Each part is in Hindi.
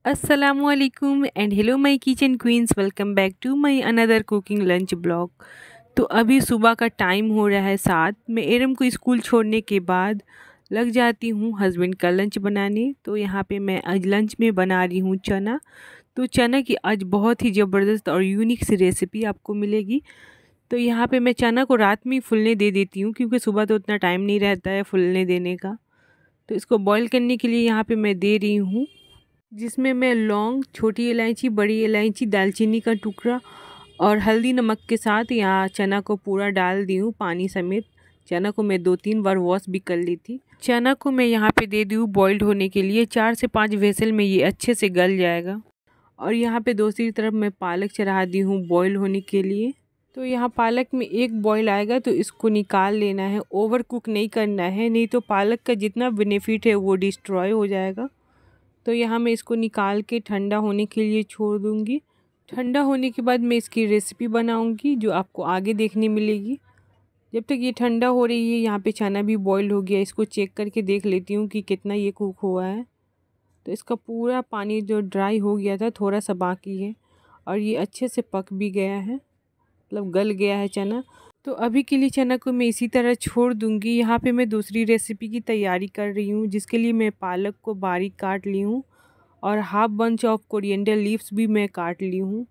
असलकुम and hello my kitchen queens welcome back to my another cooking lunch blog तो अभी सुबह का टाइम हो रहा है साथ मैं एरम को स्कूल छोड़ने के बाद लग जाती हूँ हस्बैंड का लंच बनाने तो यहाँ पे मैं आज लंच में बना रही हूँ चना तो चना की आज बहुत ही ज़बरदस्त और यूनिक सी रेसिपी आपको मिलेगी तो यहाँ पे मैं चना को रात में ही फूलने दे देती हूँ क्योंकि सुबह तो उतना टाइम नहीं रहता है फूलने देने का तो इसको बॉईल करने के लिए यहाँ पे मैं दे रही हूँ जिसमें मैं लौंग छोटी इलायची बड़ी इलायची दालचीनी का टुकड़ा और हल्दी नमक के साथ यहाँ चना को पूरा डाल दी हूँ पानी समेत चना को मैं दो तीन बार वॉश भी कर ली थी चना को मैं यहाँ पे दे दी हूँ बॉयल्ड होने के लिए चार से पाँच वेसल में ये अच्छे से गल जाएगा और यहाँ पे दूसरी तरफ मैं पालक चढ़ा दी हूँ बॉयल होने के लिए तो यहाँ पालक में एक बॉईल आएगा तो इसको निकाल लेना है ओवर कुक नहीं करना है नहीं तो पालक का जितना बेनिफिट है वो डिस्ट्रॉय हो जाएगा तो यहाँ मैं इसको निकाल के ठंडा होने के लिए छोड़ दूँगी ठंडा होने के बाद मैं इसकी रेसिपी बनाऊँगी जो आपको आगे देखने मिलेगी जब तक ये ठंडा हो रही है यहाँ पे चना भी बॉईल हो गया इसको चेक करके देख लेती हूँ कि कितना ये कुक हुआ है तो इसका पूरा पानी जो ड्राई हो गया था थोड़ा सा बाकी है और ये अच्छे से पक भी गया है मतलब गल गया है चना तो अभी के लिए चना को मैं इसी तरह छोड़ दूंगी यहाँ पे मैं दूसरी रेसिपी की तैयारी कर रही हूँ जिसके लिए मैं पालक को बारीक काट ली हूँ और half bunch of coriander leaves भी मैं काट ली हूँ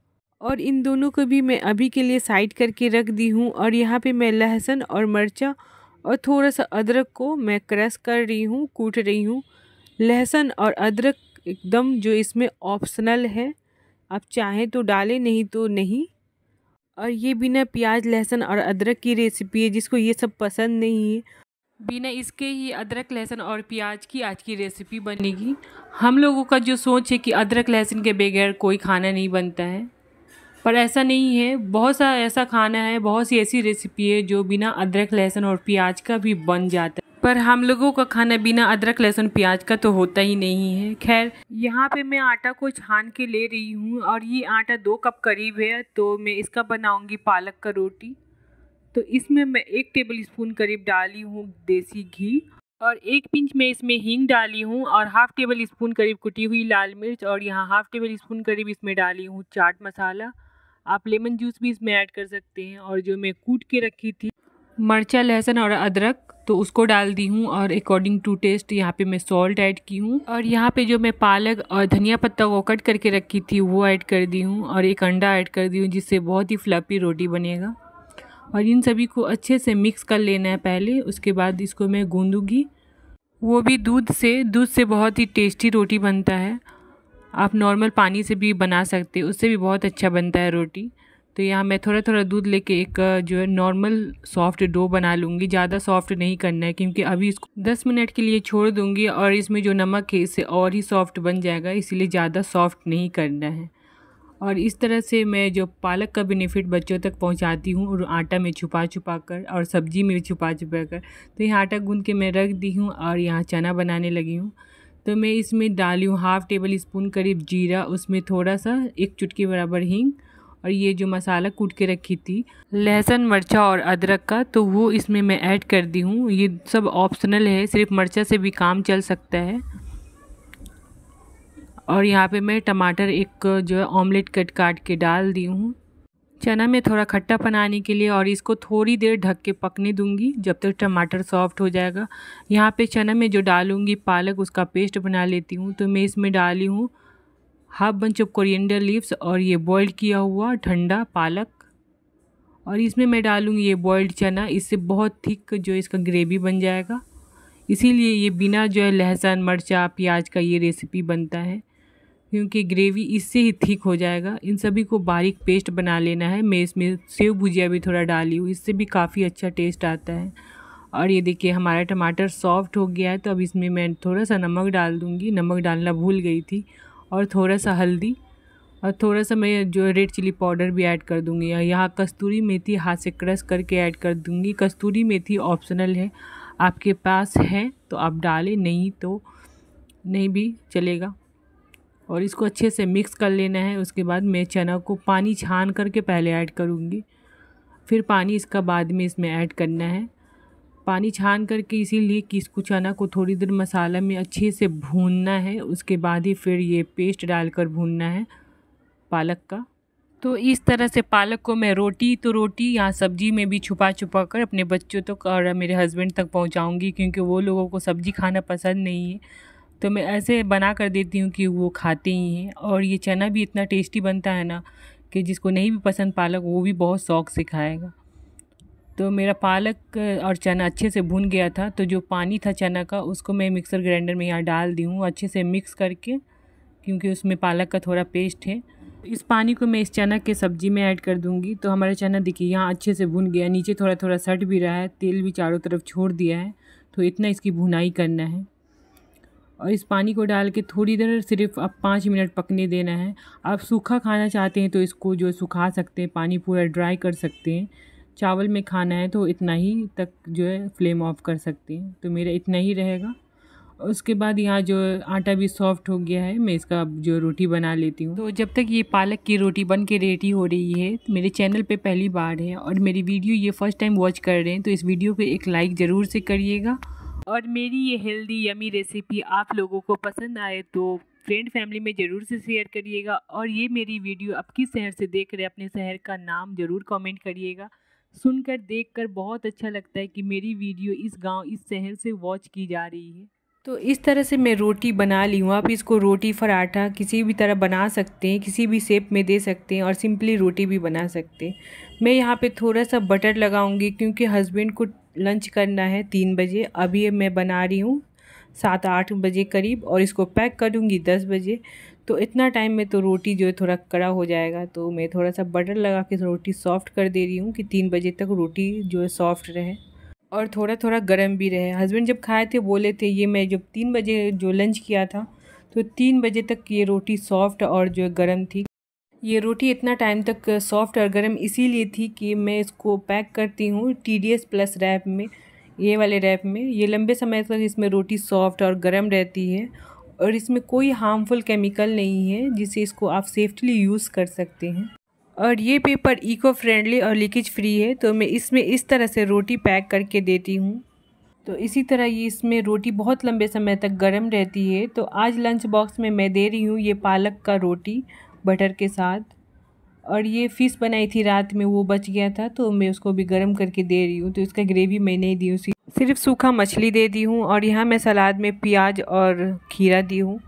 और इन दोनों को भी मैं अभी के लिए साइड करके रख दी हूँ और यहाँ पे मैं लहसुन और मिर्चा और थोड़ा सा अदरक को मैं क्रश कर रही हूँ कूट रही हूँ लहसुन और अदरक एकदम जो इसमें ऑप्शनल है आप चाहें तो डालें नहीं तो नहीं और ये बिना प्याज लहसुन और अदरक की रेसिपी है जिसको ये सब पसंद नहीं है बिना इसके ही अदरक लहसुन और प्याज की आज की रेसिपी बनेगी हम लोगों का जो सोच है कि अदरक लहसुन के बगैर कोई खाना नहीं बनता है पर ऐसा नहीं है बहुत सा ऐसा खाना है बहुत सी ऐसी रेसिपी है जो बिना अदरक लहसुन और प्याज का भी बन जाता है पर हम लोगों का खाना बिना अदरक लहसुन प्याज का तो होता ही नहीं है खैर यहाँ पे मैं आटा को छान के ले रही हूँ और ये आटा दो कप करीब है तो मैं इसका बनाऊँगी पालक का रोटी तो इसमें मैं एक टेबल स्पून करीब डाली हूँ देसी घी और एक पिंच में इसमें हींग डाली हूँ और हाफ़ टेबल स्पून करीब कुटी हुई लाल मिर्च और यहाँ हाफ़ टेबल स्पून करीब इसमें डाली हूँ चाट मसाला आप लेमन जूस भी इसमें ऐड कर सकते हैं और जो मैं कूट के रखी थी मर्चा लहसुन और अदरक तो उसको डाल दी हूँ और अकॉर्डिंग टू टेस्ट यहाँ पे मैं सॉल्ट ऐड की हूँ और यहाँ पे जो मैं पालक और धनिया पत्ता वो कट करके रखी थी वो ऐड कर दी हूँ और एक अंडा ऐड कर दी हूँ जिससे बहुत ही फ्लपी रोटी बनेगा और इन सभी को अच्छे से मिक्स कर लेना है पहले उसके बाद इसको मैं गूँधूँगी वो भी दूध से दूध से बहुत ही टेस्टी रोटी बनता है आप नॉर्मल पानी से भी बना सकते उससे भी बहुत अच्छा बनता है रोटी तो यहाँ मैं थोड़ा थोड़ा दूध लेके एक जो है नॉर्मल सॉफ्ट डो बना लूँगी ज़्यादा सॉफ्ट नहीं करना है क्योंकि अभी इसको दस मिनट के लिए छोड़ दूँगी और इसमें जो नमक है इससे और ही सॉफ्ट बन जाएगा इसीलिए ज़्यादा सॉफ्ट नहीं करना है और इस तरह से मैं जो पालक का बेनिफिट बच्चों तक पहुंचाती हूँ और आटा में छुपा छुपा कर और सब्जी में छुपा छुपा कर तो यहाँ आटा गूँध के मैं रख दी हूँ और यहाँ चना बनाने लगी हूँ तो मैं इसमें डाली हूँ हाफ़ टेबल स्पून करीब जीरा उसमें थोड़ा सा एक चुटकी बराबर हींग और ये जो मसाला कूट के रखी थी लहसुन मर्चा और अदरक का तो वो इसमें मैं ऐड कर दी हूँ ये सब ऑप्शनल है सिर्फ मर्चा से भी काम चल सकता है और यहाँ पे मैं टमाटर एक जो है ऑमलेट कट काट के डाल दी हूँ चना में थोड़ा खट्टा बनाने के लिए और इसको थोड़ी देर ढक के पकने दूंगी जब तक तो टमाटर सॉफ्ट हो जाएगा यहाँ पे चना में जो डालूंगी पालक उसका पेस्ट बना लेती हूँ तो मैं इसमें डाली हूँ half bunch of coriander leaves और ये बॉयल्ड किया हुआ ठंडा पालक और इसमें मैं डालूँगी ये बॉयल्ड चना इससे बहुत थिक जो इसका ग्रेवी बन जाएगा इसीलिए ये बिना जो है लहसुन मर्चा प्याज का ये रेसिपी बनता है क्योंकि ग्रेवी इससे ही थिक हो जाएगा इन सभी को बारीक पेस्ट बना लेना है मैं इसमें सेव भुजिया भी थोड़ा डाली हूँ इससे भी काफ़ी अच्छा टेस्ट आता है और ये देखिए हमारा टमाटर सॉफ्ट हो गया है तो अब इसमें मैं थोड़ा सा नमक डाल दूँगी नमक डालना भूल गई थी और थोड़ा सा हल्दी और थोड़ा सा मैं जो रेड चिली पाउडर भी ऐड कर दूँगी यहाँ कस्तूरी मेथी हाथ से क्रश करके ऐड कर दूँगी कस्तूरी मेथी ऑप्शनल है आपके पास है तो आप डालें नहीं तो नहीं भी चलेगा और इसको अच्छे से मिक्स कर लेना है उसके बाद मैं चना को पानी छान करके पहले ऐड करूँगी फिर पानी इसका बाद में इसमें ऐड करना है पानी छान करके इसीलिए कि इसको चना को थोड़ी देर मसाला में अच्छे से भूनना है उसके बाद ही फिर ये पेस्ट डालकर भूनना है पालक का तो इस तरह से पालक को मैं रोटी तो रोटी या सब्जी में भी छुपा छुपा कर अपने बच्चों तक तो और मेरे हस्बैंड तक पहुंचाऊंगी क्योंकि वो लोगों को सब्जी खाना पसंद नहीं है तो मैं ऐसे बना कर देती हूँ कि वो खाते ही हैं और ये चना भी इतना टेस्टी बनता है ना कि जिसको नहीं भी पसंद पालक वो भी बहुत शौक से खाएगा तो मेरा पालक और चना अच्छे से भुन गया था तो जो पानी था चना का उसको मैं मिक्सर ग्राइंडर में यहाँ डाल दी हूँ अच्छे से मिक्स करके क्योंकि उसमें पालक का थोड़ा पेस्ट है इस पानी को मैं इस चना के सब्ज़ी में ऐड कर दूंगी तो हमारा चना देखिए यहाँ अच्छे से भुन गया नीचे थोड़ा थोड़ा सट भी रहा है तेल भी चारों तरफ छोड़ दिया है तो इतना इसकी भुनाई करना है और इस पानी को डाल के थोड़ी देर सिर्फ अब पाँच मिनट पकने देना है आप सूखा खाना चाहते हैं तो इसको जो सुखा सकते हैं पानी पूरा ड्राई कर सकते हैं चावल में खाना है तो इतना ही तक जो है फ्लेम ऑफ कर सकते हैं तो मेरा इतना ही रहेगा उसके बाद यहाँ जो आटा भी सॉफ्ट हो गया है मैं इसका जो रोटी बना लेती हूँ तो जब तक ये पालक की रोटी बन के रेडी हो रही है तो मेरे चैनल पे पहली बार है और मेरी वीडियो ये फर्स्ट टाइम वॉच कर रहे हैं तो इस वीडियो को एक लाइक ज़रूर से करिएगा और मेरी ये हेल्दी यमी रेसिपी आप लोगों को पसंद आए तो फ्रेंड फैमिली में ज़रूर से शेयर करिएगा और ये मेरी वीडियो आप किस शहर से देख रहे अपने शहर का नाम ज़रूर कॉमेंट करिएगा सुनकर देखकर बहुत अच्छा लगता है कि मेरी वीडियो इस गांव इस शहर से वॉच की जा रही है तो इस तरह से मैं रोटी बना ली हूँ आप इसको रोटी पराठा किसी भी तरह बना सकते हैं किसी भी शेप में दे सकते हैं और सिंपली रोटी भी बना सकते हैं मैं यहाँ पे थोड़ा सा बटर लगाऊंगी क्योंकि हस्बैंड को लंच करना है तीन बजे अभी मैं बना रही हूँ सात आठ बजे करीब और इसको पैक करूँगी दस बजे तो इतना टाइम में तो रोटी जो है थोड़ा कड़ा हो जाएगा तो मैं थोड़ा सा बटर लगा के रोटी सॉफ्ट कर दे रही हूँ कि तीन बजे तक रोटी जो है सॉफ्ट रहे और थोड़ा थोड़ा गर्म भी रहे हस्बैंड जब खाए थे बोले थे ये मैं जब तीन बजे जो लंच किया था तो तीन बजे तक ये रोटी सॉफ्ट और जो है गर्म थी ये रोटी इतना टाइम तक सॉफ्ट और गर्म इसीलिए थी कि मैं इसको पैक करती हूँ टी प्लस रैप में ये वाले रैप में ये लंबे समय तक इसमें रोटी सॉफ्ट और गर्म रहती है और इसमें कोई हार्मफुल केमिकल नहीं है जिसे इसको आप सेफ्टली यूज़ कर सकते हैं और ये पेपर इको फ्रेंडली और लीकेज फ्री है तो मैं इसमें इस तरह से रोटी पैक करके देती हूँ तो इसी तरह ये इसमें रोटी बहुत लंबे समय तक गर्म रहती है तो आज लंच बॉक्स में मैं दे रही हूँ ये पालक का रोटी बटर के साथ और ये फ़िश बनाई थी रात में वो बच गया था तो मैं उसको भी गर्म करके दे रही हूँ तो इसका ग्रेवी मैं नहीं दी हूँ सिर्फ सूखा मछली दे दी हूँ और यहाँ मैं सलाद में प्याज और खीरा दी हूँ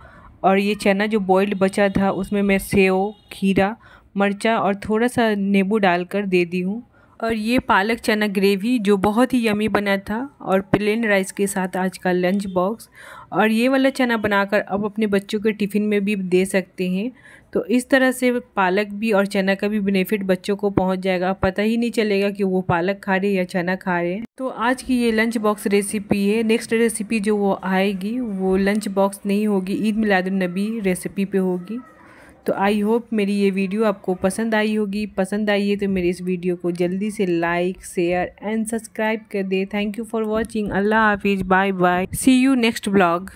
और ये चना जो बॉइल्ड बचा था उसमें मैं सेव खीरा मरचा और थोड़ा सा नींबू डालकर दे दी हूँ और ये पालक चना ग्रेवी जो बहुत ही यमी बना था और प्लेन राइस के साथ आज का लंच बॉक्स और ये वाला चना बनाकर अब अपने बच्चों के टिफ़िन में भी दे सकते हैं तो इस तरह से पालक भी और चना का भी बेनिफिट बच्चों को पहुंच जाएगा पता ही नहीं चलेगा कि वो पालक खा रहे या चना खा रहे हैं तो आज की ये लंच बॉक्स रेसिपी है नेक्स्ट रेसिपी जो वो आएगी वो लंच बॉक्स नहीं होगी ईद मिलादुलनबी रेसिपी पे होगी तो आई होप मेरी ये वीडियो आपको पसंद आई होगी पसंद आई है तो मेरे इस वीडियो को जल्दी से लाइक शेयर एंड सब्सक्राइब कर दे थैंक यू फॉर वॉचिंग अल्लाह हाफिज़ bye bye see you next blog